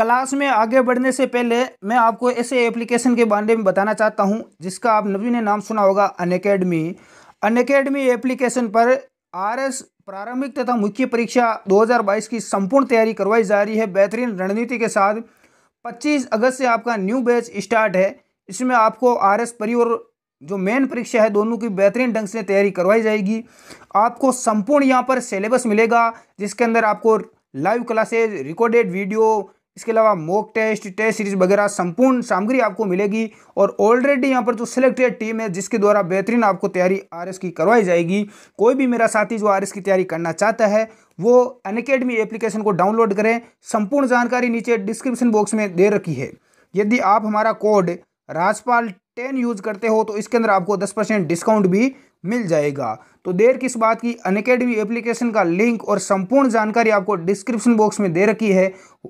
class में आगे बढ़ने से पहले मैं आपको ऐसे एप्लीकेशन के बारे में बताना चाहता हूं जिसका आप नबी ने नाम सुना होगा Unacademy Unacademy application पर आर एस प्रारंभिक तथा मुख्य परीक्षा 2022 की संपूर्ण तैयारी करवाई जा रही है बेहतरीन रणनीति के साथ 25 अगस्त से आपका न्यू बैच स्टार्ट है इसमें आपको आर एस परी और जो मेन परीक्षा है दोनों की बेहतरीन ढंग से तैयारी करवाई जाएगी आपको संपूर्ण यहाँ पर सिलेबस मिलेगा जिसके अंदर आपको लाइव क्लासेज रिकॉर्डेड वीडियो इसके अलावा मोक टेस्ट टेस्ट सीरीज वगैरह संपूर्ण सामग्री आपको मिलेगी और ऑलरेडी यहाँ पर जो सिलेक्टेड टीम है जिसके द्वारा बेहतरीन आपको तैयारी आर की करवाई जाएगी कोई भी मेरा साथी जो आर की तैयारी करना चाहता है वो अनकेडमी एप्लीकेशन को डाउनलोड करें संपूर्ण जानकारी नीचे डिस्क्रिप्शन बॉक्स में दे रखी है यदि आप हमारा कोड राजपाल टेन यूज़ करते हो तो इसके अंदर आपको दस परसेंट डिस्काउंट भी मिल जाएगा तो देर किस बात की अनकेडमी एप्लीकेशन का लिंक और संपूर्ण जानकारी आपको डिस्क्रिप्शन बॉक्स में दे रखी है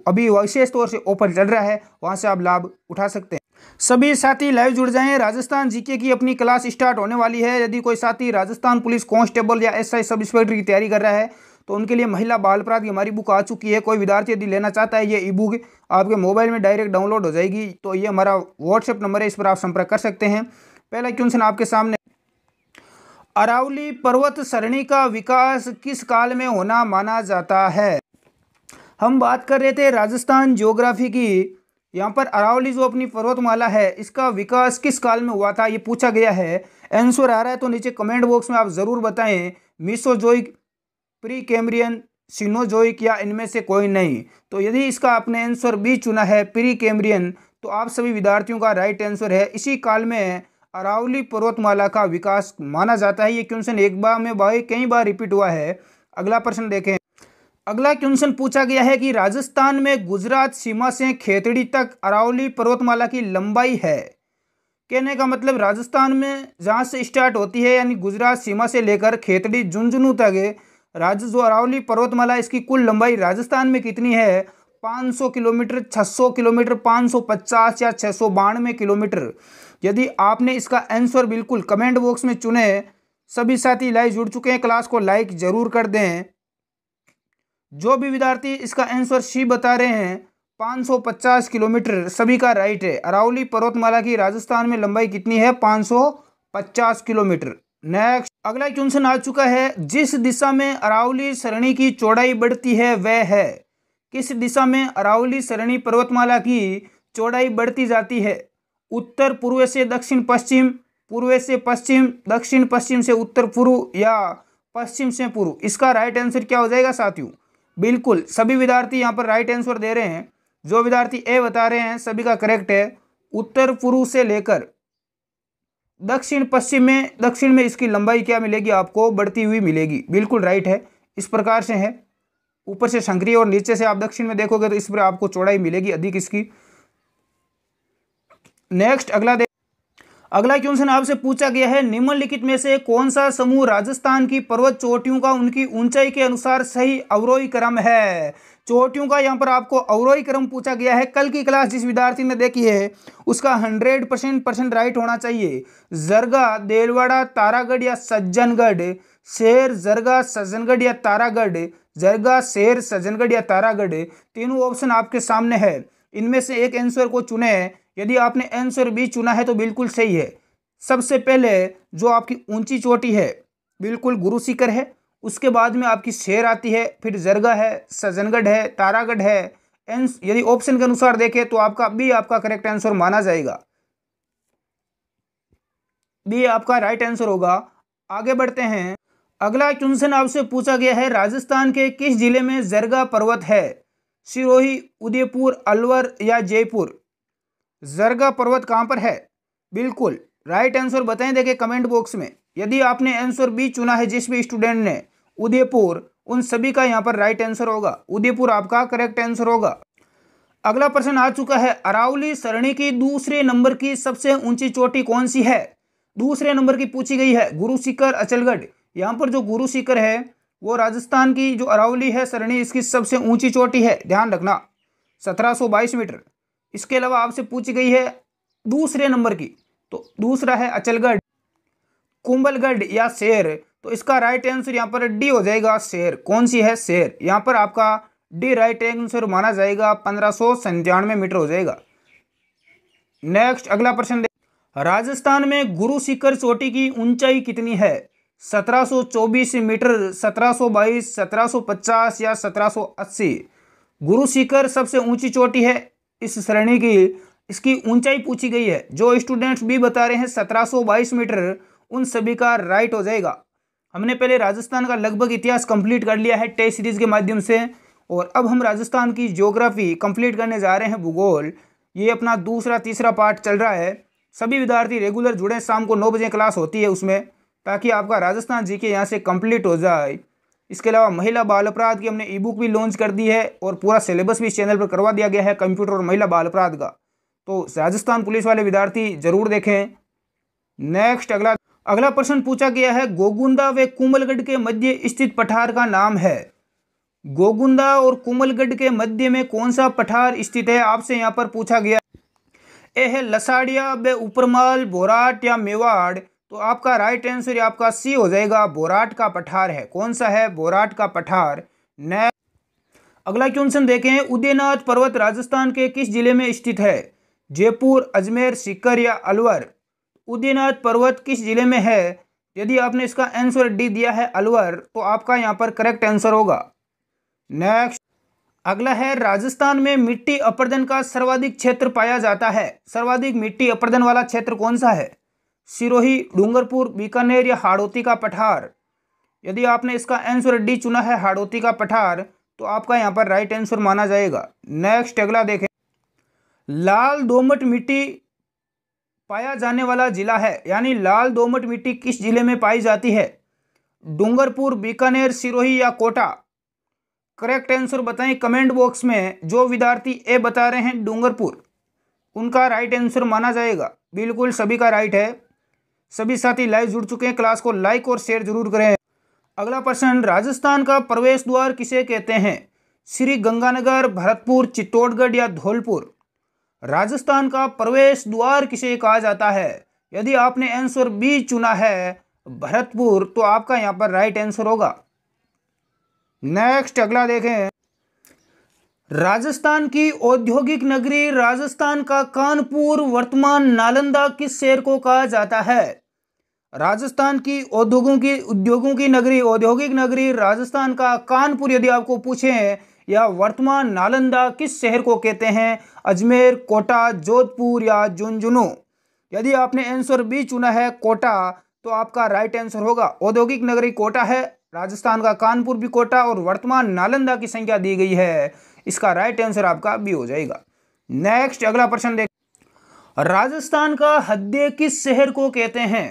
अभी विशेष तौर से ऑफर चल रहा है वहाँ से आप लाभ उठा सकते हैं सभी साथी लाइव जुड़ जाएं राजस्थान जीके की अपनी क्लास स्टार्ट होने वाली है यदि कोई साथी राजस्थान पुलिस कांस्टेबल या एसआई सब इंस्पेक्टर की तैयारी कर रहा है तो उनके लिए महिला बाल अपराध की हमारी बुक आ चुकी है कोई विद्यार्थी यदि लेना चाहता है ये ई बुक आपके मोबाइल में डायरेक्ट डाउनलोड हो जाएगी तो ये हमारा व्हाट्सएप नंबर है इस पर आप संपर्क कर सकते हैं पहला क्वेश्चन आपके सामने अरावली पर्वत सरणी का विकास किस काल में होना माना जाता है हम बात कर रहे थे राजस्थान ज्योग्राफी की यहाँ पर अरावली जो अपनी पर्वतमाला है इसका विकास किस काल में हुआ था ये पूछा गया है आंसर आ रहा है तो नीचे कमेंट बॉक्स में आप ज़रूर बताएं मिसोजोइक प्री कैम्ब्रियन सिनोजोइक या इनमें से कोई नहीं तो यदि इसका आपने आंसर बी चुना है प्री कैम्ब्रियन तो आप सभी विद्यार्थियों का राइट आंसर है इसी काल में अरावली पर्वतमाला का विकास माना जाता है ये क्वेश्चन एक बार में भाई कई बार रिपीट हुआ है अगला प्रश्न देखें अगला क्वेश्चन पूछा गया है कि राजस्थान में गुजरात सीमा से खेतड़ी तक अरावली पर्वतमाला की लंबाई है कहने का मतलब राजस्थान में जहाँ से स्टार्ट होती है यानी गुजरात सीमा से लेकर खेतड़ी झुंझुनू तक राज्य जो अरावली पर्वतमाला इसकी कुल लंबाई राजस्थान में कितनी है 500 किलोमीटर 600 किलोमीटर 550 या छः सौ बानवे किलोमीटर यदि आपने इसका आंसर बिल्कुल कमेंट बॉक्स में चुने सभी साथी लाइव जुड़ चुके हैं क्लास को लाइक जरूर कर दें जो भी विद्यार्थी इसका आंसर सी बता रहे हैं 550 किलोमीटर सभी का राइट है अरावली पर्वतमाला की राजस्थान में लंबाई कितनी है 550 किलोमीटर नेक्स्ट अगला क्वेश्चन आ चुका है जिस दिशा में अरावली सरणी की चौड़ाई बढ़ती है वह है किस दिशा में अरावली सरणी पर्वतमाला की चौड़ाई बढ़ती जाती है उत्तर पूर्व से दक्षिण पश्चिम पूर्व से पश्चिम दक्षिण पश्चिम से उत्तर पूर्व या पश्चिम से पूर्व इसका राइट आंसर क्या हो जाएगा साथियों बिल्कुल सभी विद्यार्थी यहाँ पर राइट आंसर दे रहे हैं जो विद्यार्थी ए बता रहे हैं सभी का करेक्ट है उत्तर पूर्व से लेकर दक्षिण पश्चिम में दक्षिण में इसकी लंबाई क्या मिलेगी आपको बढ़ती हुई मिलेगी बिल्कुल राइट है इस प्रकार से है ऊपर से संक्रिय और नीचे से आप दक्षिण में देखोगे तो इस पर आपको चौड़ाई मिलेगी अधिक इसकी नेक्स्ट अगला देख अगला क्वेश्चन आपसे पूछा गया है निम्नलिखित में से कौन सा समूह राजस्थान की पर्वत चोटियों का उनकी ऊंचाई के अनुसार सही अवरोही क्रम है चोटियों का यहाँ पर आपको अवरोही क्रम पूछा गया है कल की क्लास जिस विद्यार्थी ने देखी है उसका हंड्रेड परसेंट परसेंट राइट होना चाहिए जरगा देलवाड़ा तारागढ़ या सज्जनगढ़ शेर जरगा सज्जनगढ़ या तारागढ़ जरगा शेर सज्जनगढ़ या तारागढ़ तीनों ऑप्शन आपके सामने है इनमें से एक आंसर को चुने यदि आपने आंसर बी चुना है तो बिल्कुल सही है सबसे पहले जो आपकी ऊंची चोटी है बिल्कुल गुरु शिखर है उसके बाद में आपकी शेर आती है फिर जरगा है सजनगढ़ है तारागढ़ है एंस यदि ऑप्शन के अनुसार देखें तो आपका बी आपका करेक्ट आंसर माना जाएगा बी आपका राइट आंसर होगा आगे बढ़ते हैं अगला क्वेश्चन आपसे पूछा गया है राजस्थान के किस जिले में जरगा पर्वत है सिरोही उदयपुर अलवर या जयपुर जरगा पर्वत कहाँ पर है बिल्कुल राइट आंसर बताएं देखें कमेंट बॉक्स में यदि आपने आंसर बी चुना है जिस भी स्टूडेंट ने उदयपुर उन सभी का यहाँ पर राइट आंसर होगा उदयपुर आपका करेक्ट आंसर होगा अगला प्रश्न आ चुका है अरावली सरणी की दूसरे नंबर की सबसे ऊंची चोटी कौन सी है दूसरे नंबर की पूछी गई है गुरु शिखर अचलगढ़ यहाँ पर जो गुरु शिखर है वो राजस्थान की जो अरावली है सरणी इसकी सबसे ऊंची चोटी है ध्यान रखना 1722 मीटर इसके अलावा आपसे पूछी गई है दूसरे नंबर की तो दूसरा है अचलगढ़ कुंबलगढ़ या शेर तो इसका राइट आंसर यहाँ पर डी हो जाएगा शेर कौन सी है शेर यहाँ पर आपका डी राइट आंसर माना जाएगा पंद्रह सौ सन्तानवे मीटर हो जाएगा नेक्स्ट अगला प्रश्न राजस्थान में गुरु शिखर चोटी की ऊंचाई कितनी है 1724 मीटर 1722, 1750 या 1780 शिखर सबसे ऊंची चोटी है इस श्रेणी की इसकी ऊंचाई पूछी गई है जो स्टूडेंट्स भी बता रहे हैं 1722 मीटर उन सभी का राइट हो जाएगा हमने पहले राजस्थान का लगभग इतिहास कंप्लीट कर लिया है टेस्ट सीरीज के माध्यम से और अब हम राजस्थान की ज्योग्राफी कंप्लीट करने जा रहे हैं भूगोल ये अपना दूसरा तीसरा पार्ट चल रहा है सभी विद्यार्थी रेगुलर जुड़े शाम को नौ बजे क्लास होती है उसमें ताकि आपका राजस्थान जी के यहाँ से कंप्लीट हो जाए इसके अलावा महिला बाल अपराध की हमने ई बुक भी लॉन्च कर दी है और पूरा सिलेबस भी इस चैनल पर करवा दिया गया है कंप्यूटर और महिला बाल अपराध का तो राजस्थान पुलिस वाले विद्यार्थी जरूर देखें नेक्स्ट अगला अगला प्रश्न पूछा गया है गोगुंदा व कुमलगढ़ के मध्य स्थित पठार का नाम है गोगुंदा और कुमलगढ़ के मध्य में कौन सा पठार स्थित है आपसे यहाँ पर पूछा गया यह है लसाड़िया व उपरमाल बोराट या मेवाड़ तो आपका राइट आंसर आपका सी हो जाएगा बोराट का पठार है कौन सा है बोराट का पठार न अगला क्वेश्चन देखें उदयनाथ पर्वत राजस्थान के किस जिले में स्थित है जयपुर अजमेर सीकर या अलवर उदयनाथ पर्वत किस जिले में है यदि आपने इसका आंसर डी दिया है अलवर तो आपका यहाँ पर करेक्ट आंसर होगा नेक्स्ट अगला है राजस्थान में मिट्टी अपर्दन का सर्वाधिक क्षेत्र पाया जाता है सर्वाधिक मिट्टी अपर्दन वाला क्षेत्र कौन सा है सिरोही डूंगरपुर बीकानेर या हाड़ोती का पठार यदि आपने इसका आंसर डी चुना है हाड़ोती का पठार तो आपका यहाँ पर राइट आंसर माना जाएगा नेक्स्ट अगला देखें लाल दोमट मिट्टी पाया जाने वाला जिला है यानी लाल दोमट मिट्टी किस जिले में पाई जाती है डूंगरपुर बीकानेर सिरोही या कोटा करेक्ट आंसर बताएं कमेंट बॉक्स में जो विद्यार्थी ए बता रहे हैं डूंगरपुर उनका राइट आंसर माना जाएगा बिल्कुल सभी का राइट है सभी साथी लाइव जुड़ चुके हैं क्लास को लाइक और शेयर जरूर करें अगला प्रश्न राजस्थान का प्रवेश द्वार किसे कहते हैं श्री गंगानगर भरतपुर चित्तौड़गढ़ या धौलपुर राजस्थान का प्रवेश द्वार किसे कहा जाता है यदि आपने आंसर बी चुना है भरतपुर तो आपका यहाँ पर राइट आंसर होगा नेक्स्ट अगला देखें राजस्थान की औद्योगिक नगरी राजस्थान का कानपुर वर्तमान नालंदा किस शहर को कहा जाता है राजस्थान की औद्योगों की उद्योगों की नगरी औद्योगिक नगरी राजस्थान का कानपुर यदि आपको पूछे या वर्तमान नालंदा किस शहर को कहते हैं अजमेर कोटा जोधपुर या झुंझुनू यदि आपने आंसर बी चुना है कोटा तो आपका राइट आंसर होगा औद्योगिक नगरी कोटा है राजस्थान का कानपुर भी कोटा और वर्तमान नालंदा की संख्या दी गई है इसका राइट आंसर आपका बी हो जाएगा नेक्स्ट अगला प्रश्न देख राजस्थान का हद्दे किस शहर को कहते हैं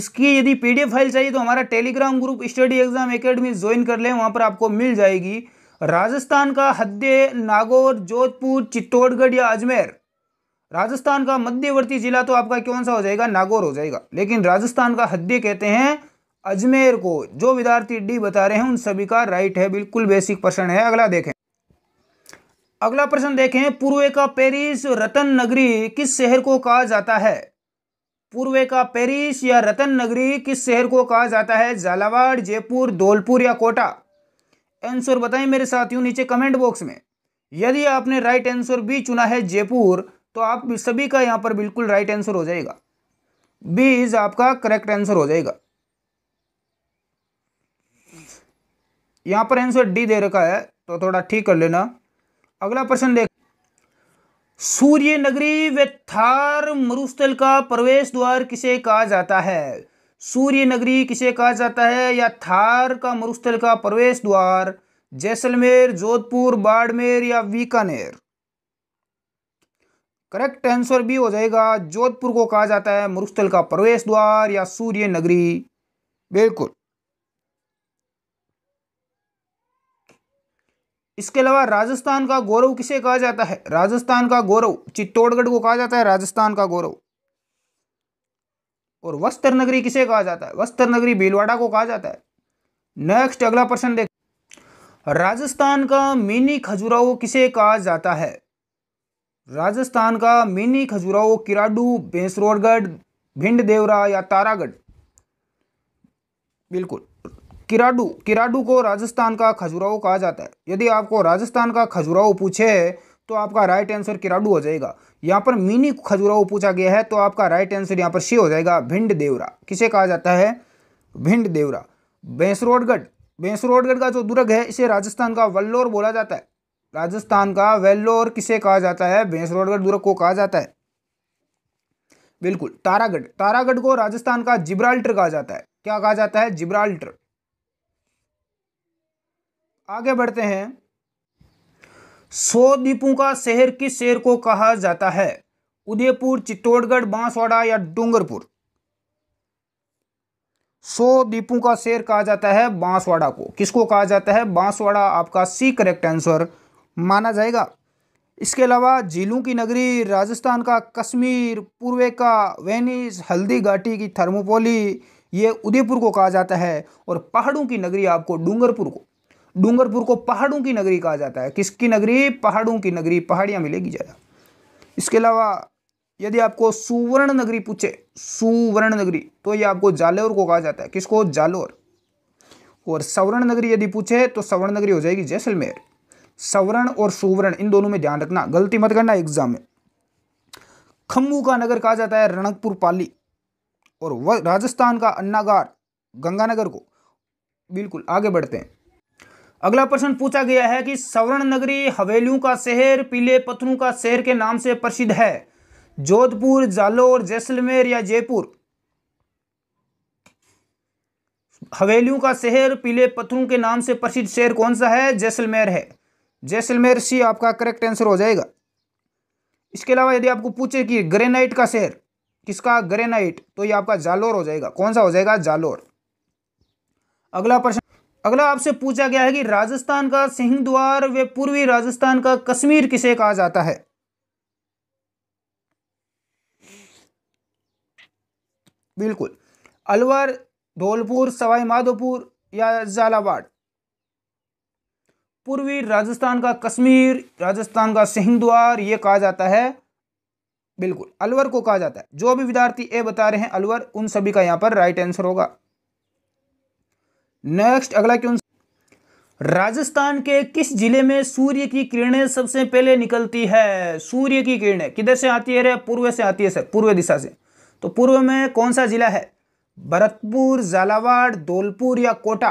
इसकी यदि पीडीएफ फाइल चाहिए तो हमारा Telegram group study exam academy join कर लें वहां पर आपको मिल जाएगी राजस्थान का हद्दे नागौर जोधपुर चित्तौड़गढ़ या अजमेर राजस्थान का मध्यवर्ती जिला तो आपका कौन सा हो जाएगा नागौर हो जाएगा लेकिन राजस्थान का हद्दे कहते हैं अजमेर को जो विद्यार्थी डी बता रहे हैं उन सभी का राइट है बिल्कुल बेसिक प्रश्न है अगला देखें अगला प्रश्न देखें पूर्वे का पेरिस रतन नगरी किस शहर को कहा जाता है पूर्व का पेरिस या रतन नगरी किस शहर को कहा जाता है झालावाड़ जयपुर धौलपुर या कोटा आंसर बताएं मेरे साथियों नीचे कमेंट बॉक्स में यदि आपने राइट आंसर बी चुना है जयपुर तो आप सभी का यहां पर बिल्कुल राइट आंसर हो जाएगा बी इज आपका करेक्ट आंसर हो जाएगा यहां पर आंसर डी दे रखा है तो थोड़ा ठीक कर लेना अगला प्रश्न देख सूर्य नगरी व थार मरुस्थल का प्रवेश द्वार किसे कहा जाता है सूर्य नगरी किसे कहा जाता है या थार का मरुस्थल का प्रवेश द्वार जैसलमेर जोधपुर बाड़मेर या बीकानेर करेक्ट आंसर भी हो जाएगा जोधपुर को कहा जाता है मरुस्थल का प्रवेश द्वार या सूर्य नगरी बिल्कुल इसके अलावा राजस्थान का गौरव किसे कहा जाता है राजस्थान का गौरव चित्तौड़गढ़ को कहा जाता है राजस्थान का गौरव और वस्त्र नगरी किसे कहा जाता है वस्त्र नगरी भीलवाड़ा को कहा जाता है नेक्स्ट अगला प्रश्न देख राजस्थान का मिनी खजुराहो किसे कहा जाता है राजस्थान का मिनी खजुराहो किराडू भैंसरोड़गढ़ भिंड देवरा या तारागढ़ बिल्कुल किराडू किराडू को राजस्थान का खजुराहो कहा जाता है यदि आपको राजस्थान का खजुराहो पूछे तो आपका राइट आंसर किराडू हो जाएगा यहाँ पर मिनी खजुराहो पूछा गया है तो आपका राइट आंसर यहाँ पर सी हो जाएगा भिंड देवरा किसे कहा जाता है भिंड देवरा बैंसरोडगढ़ भैंसरोडगढ़ का जो दुर्ग है इसे राजस्थान का वल्लोर बोला जाता है राजस्थान का वेल्लोर किसे कहा जाता है भैंसरोडगढ़ दुर्ग को कहा जाता है बिल्कुल तारागढ़ तारागढ़ को राजस्थान का जिब्राल्टर कहा जाता है क्या कहा जाता है जिब्राल्टर आगे बढ़ते हैं सौ द्वीपों का शहर किस शहर को कहा जाता है उदयपुर चित्तौड़गढ़ बांसवाड़ा या डूंगरपुर सौ द्वीपों का शहर कहा जाता है बांसवाड़ा को किसको कहा जाता है बांसवाड़ा आपका सी करेक्ट आंसर माना जाएगा इसके अलावा झीलों की नगरी राजस्थान का कश्मीर पूर्वे का वेनिस हल्दी घाटी की थर्मोपोली ये उदयपुर को कहा जाता है और पहाड़ों की नगरी आपको डूंगरपुर को डूंगरपुर को पहाड़ों की नगरी कहा जाता है किसकी नगरी पहाड़ों की नगरी पहाड़ियाँ मिलेगी ज़्यादा इसके अलावा यदि आपको सुवर्ण नगरी पूछे सुवर्ण नगरी तो ये आपको जालोर को कहा जाता है किसको जालोर और सवर्ण नगरी यदि पूछे तो सवर्ण नगरी हो जाएगी जैसलमेर सवर्ण और सुवर्ण इन दोनों में ध्यान रखना गलती मत करना एग्जाम में खम्बू का नगर कहा जाता है रणकपुर पाली और राजस्थान का अन्नागार गंगानगर को बिल्कुल आगे बढ़ते हैं अगला प्रश्न पूछा गया है कि सवर्ण नगरी हवेलियों का शहर पीले पत्थरों का शहर के नाम से प्रसिद्ध है जोधपुर जालोर जैसलमेर या जयपुर हवेलियों का शहर पीले पत्थरों के नाम से प्रसिद्ध शहर कौन सा है जैसलमेर है जैसलमेर सी आपका करेक्ट आंसर हो जाएगा इसके अलावा यदि आपको पूछे कि ग्रेनाइट का शहर किसका ग्रेनाइट तो ये आपका जालोर हो जाएगा कौन सा हो जाएगा जालोर अगला प्रश्न अगला आपसे पूछा गया है कि राजस्थान का सिंहद्वार व पूर्वी राजस्थान का कश्मीर किसे कहा जाता है बिल्कुल अलवर धौलपुर सवाई माधोपुर या झालावाड़ पूर्वी राजस्थान का कश्मीर राजस्थान का सिंहद्वार ये कहा जाता है बिल्कुल अलवर को कहा जाता है जो भी विद्यार्थी ए बता रहे हैं अलवर उन सभी का यहाँ पर राइट आंसर होगा नेक्स्ट अगला क्वेश्चन राजस्थान के किस जिले में सूर्य की किरणें सबसे पहले निकलती है सूर्य की किरणें किधर से आती है रे पूर्व से आती है सर पूर्व दिशा से तो पूर्व में कौन सा जिला है भरतपुर झालावाड़ धौलपुर या कोटा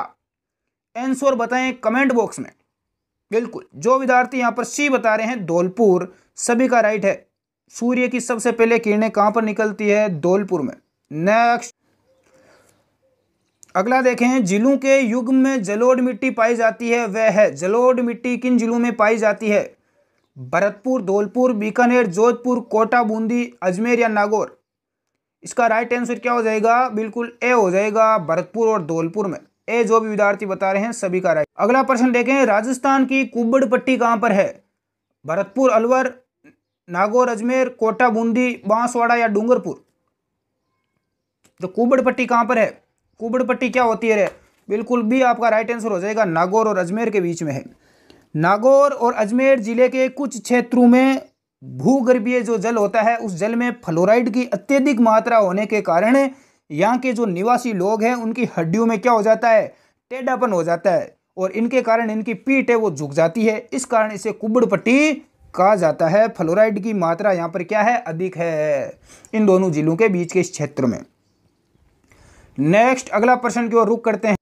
आंसर बताएं कमेंट बॉक्स में बिल्कुल जो विद्यार्थी यहां पर सी बता रहे हैं धौलपुर सभी का राइट है सूर्य की सबसे पहले किरणें कहां पर निकलती है धौलपुर में नेक्स्ट अगला देखें जिलों के युग में जलोढ़ मिट्टी पाई जाती है वह है जलोढ़ मिट्टी किन जिलों में पाई जाती है भरतपुर धौलपुर बीकानेर जोधपुर कोटा बूंदी अजमेर या नागौर इसका राइट आंसर क्या हो जाएगा बिल्कुल ए हो जाएगा भरतपुर और धौलपुर में ए जो भी विद्यार्थी बता रहे हैं सभी का राइट अगला प्रश्न देखें राजस्थान की कुब्बड़ पट्टी कहाँ पर है भरतपुर अलवर नागौर अजमेर कोटा बूंदी बांसवाड़ा या डूंगरपुर तो कुब्बड़ पट्टी कहाँ पर है कुबड़ पट्टी क्या होती है रे बिल्कुल भी आपका राइट आंसर हो जाएगा नागौर और अजमेर के बीच में है नागौर और अजमेर जिले के कुछ क्षेत्रों में भूगर्भीय जो जल होता है उस जल में फ्लोराइड की अत्यधिक मात्रा होने के कारण यहाँ के जो निवासी लोग हैं उनकी हड्डियों में क्या हो जाता है टेडापन हो जाता है और इनके कारण इनकी पीठ है वो झुक जाती है इस कारण इसे कुबड़ पट्टी कहा जाता है फ्लोराइड की मात्रा यहाँ पर क्या है अधिक है इन दोनों जिलों के बीच के इस क्षेत्र में नेक्स्ट अगला प्रश्न की ओर रुक करते हैं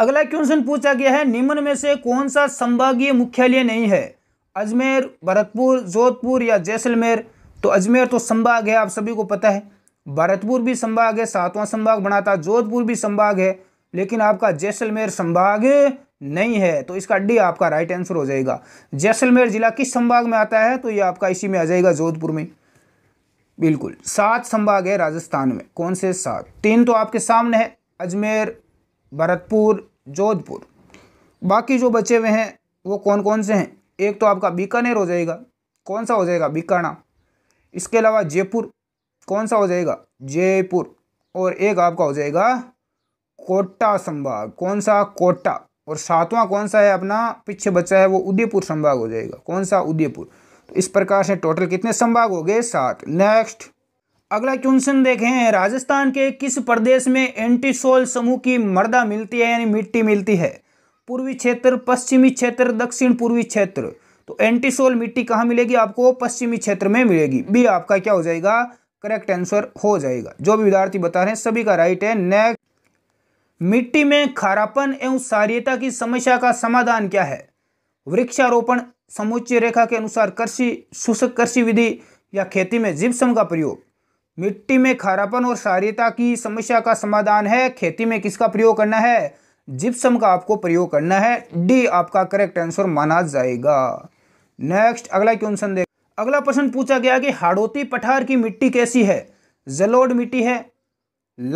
अगला क्वेश्चन पूछा गया है निम्न में से कौन सा संभागीय मुख्यालय नहीं है अजमेर भरतपुर जोधपुर या जैसलमेर तो अजमेर तो संभाग है आप सभी को पता है भरतपुर भी संभाग है सातवां संभाग बना था जोधपुर भी संभाग है लेकिन आपका जैसलमेर संभाग नहीं है तो इसका डी आपका राइट आंसर हो जाएगा जैसलमेर जिला किस संभाग में आता है तो ये आपका इसी में आ जाएगा जोधपुर में बिल्कुल सात संभाग है राजस्थान में कौन से सात तीन तो आपके सामने है अजमेर भरतपुर जोधपुर बाकी जो बचे हुए हैं वो कौन कौन से हैं एक तो आपका बीकानेर हो जाएगा कौन सा हो जाएगा बीकाना इसके अलावा जयपुर कौन सा हो जाएगा जयपुर और एक आपका हो जाएगा कोटा संभाग कौन सा कोटा और सातवां कौन सा है अपना पीछे बचा है वो उदयपुर संभाग हो जाएगा कौन सा उदयपुर तो इस प्रकार से टोटल कितने संभाग हो गए सात नेक्स्ट अगला क्वेश्चन देखें राजस्थान के किस प्रदेश में एंटीसोल समूह की मर्दा मिलती है यानी मिट्टी मिलती है पूर्वी क्षेत्र पश्चिमी क्षेत्र दक्षिण पूर्वी क्षेत्र तो एंटीसोल मिट्टी कहाँ मिलेगी आपको पश्चिमी क्षेत्र में मिलेगी बी आपका क्या हो जाएगा करेक्ट आंसर हो जाएगा जो भी विद्यार्थी बता रहे हैं सभी का राइट है नेक्स्ट मिट्टी में खारापन एवं सारियता की समस्या का समाधान क्या है वृक्षारोपण समुच्चय रेखा के अनुसार कृषि शुष्क कृषि विधि या खेती में जिप्सम का प्रयोग मिट्टी में खारापन और सारियता की समस्या का समाधान है खेती में किसका प्रयोग करना है जिप्सम का आपको प्रयोग करना है डी आपका करेक्ट आंसर माना जाएगा नेक्स्ट अगला क्वेश्चन देख अगला प्रश्न पूछा गया कि हाड़ोती पठार की मिट्टी कैसी है जलोड़ मिट्टी है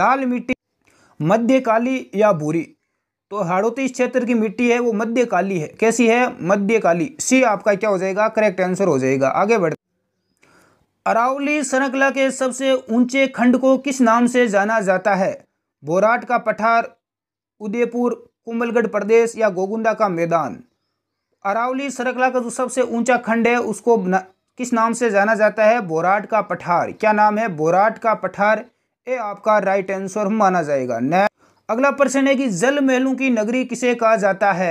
लाल मिट्टी मध्यकाली या भूरी तो हाड़ोती क्षेत्र की मिट्टी है वो मध्य काली है कैसी है मध्यकाली सी आपका क्या हो जाएगा करेक्ट आंसर हो जाएगा आगे बढ़ अरावली सनकला के सबसे ऊंचे खंड को किस नाम से जाना जाता है बोराट का पठार उदयपुर कुंभलगढ़ प्रदेश या गोगुंडा का मैदान अरावली सरकला का जो सबसे ऊंचा खंड है उसको न, किस नाम से जाना जाता है बोराट का पठार क्या नाम है बोराट का पठार ये आपका राइट आंसर माना जाएगा अगला प्रश्न है कि जल महलों की नगरी किसे कहा जाता है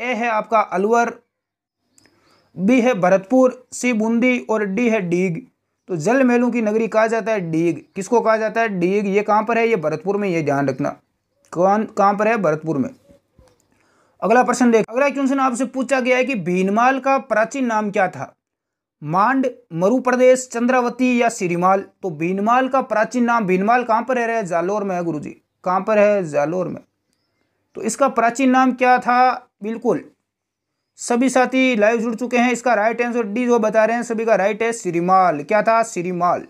ए है आपका अलवर बी है भरतपुर सी बूंदी और डी है डीग तो जल महलों की नगरी कहा जाता है डीग किसको कहा जाता है डीग ये कहां पर है ये भरतपुर में ये ध्यान रखना कौन कहां पर है भरतपुर में अगला प्रश्न देख अगला क्वेश्चन आपसे पूछा गया है कि भीनमाल का प्राचीन नाम क्या था मांड मरु प्रदेश चंद्रावती या सिरिमाल तो भीनमाल का प्राचीन नाम भीनमाल कहां पर रह रहा है जालोर में है गुरु जी कहाँ पर है जालोर में तो इसका प्राचीन नाम क्या था बिल्कुल सभी साथी लाइव जुड़ चुके हैं इसका राइट आंसर डी जो बता रहे हैं सभी का राइट है श्रीमाल क्या था श्रीमाल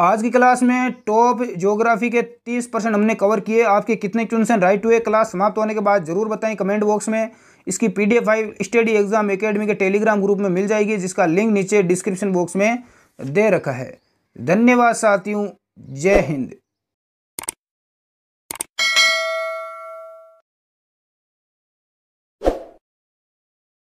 आज की क्लास में टॉप ज्योग्राफी के 30 परसेंट हमने कवर किए आपके कितने क्वेश्चन राइट हुए क्लास समाप्त होने के बाद जरूर बताएं कमेंट बॉक्स में इसकी P D F study exam academy के टेलीग्राम ग्रुप में मिल जाएगी जिसका लिंक नीचे डिस्क्रिप्शन बॉक्स में दे रखा है धन्यवाद साथियों जय हिंद